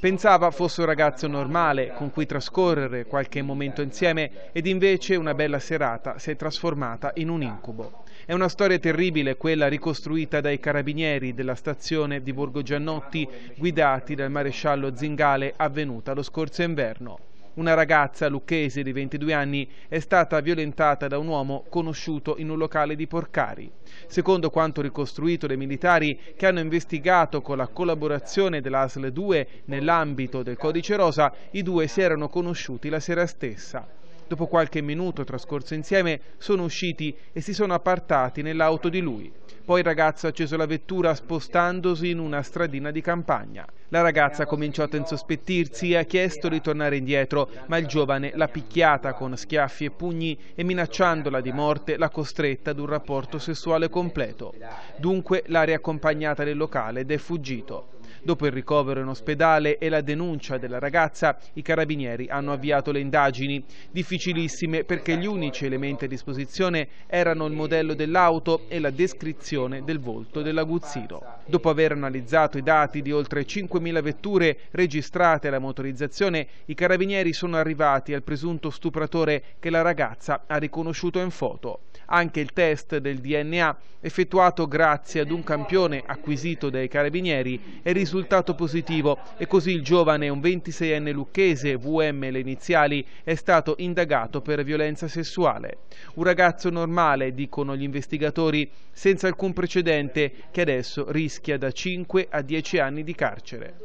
Pensava fosse un ragazzo normale con cui trascorrere qualche momento insieme ed invece una bella serata si è trasformata in un incubo. È una storia terribile quella ricostruita dai carabinieri della stazione di Borgo Giannotti guidati dal maresciallo Zingale avvenuta lo scorso inverno. Una ragazza lucchese di 22 anni è stata violentata da un uomo conosciuto in un locale di Porcari. Secondo quanto ricostruito dai militari che hanno investigato con la collaborazione dell'ASL 2 nell'ambito del codice rosa, i due si erano conosciuti la sera stessa. Dopo qualche minuto trascorso insieme sono usciti e si sono appartati nell'auto di lui. Poi il ragazzo ha acceso la vettura spostandosi in una stradina di campagna. La ragazza ha cominciato a insospettirsi e ha chiesto di tornare indietro, ma il giovane l'ha picchiata con schiaffi e pugni e minacciandola di morte l'ha costretta ad un rapporto sessuale completo. Dunque l'ha riaccompagnata nel locale ed è fuggito. Dopo il ricovero in ospedale e la denuncia della ragazza, i carabinieri hanno avviato le indagini, difficilissime perché gli unici elementi a disposizione erano il modello dell'auto e la descrizione del volto dell'aguzzino. Dopo aver analizzato i dati di oltre 5.000 vetture registrate alla motorizzazione, i carabinieri sono arrivati al presunto stupratore che la ragazza ha riconosciuto in foto. Anche il test del DNA, effettuato grazie ad un campione acquisito dai carabinieri, è risultato positivo e così il giovane, un 26enne lucchese, VM le iniziali, è stato indagato per violenza sessuale. Un ragazzo normale, dicono gli investigatori, senza alcun precedente, che adesso rischia da 5 a 10 anni di carcere.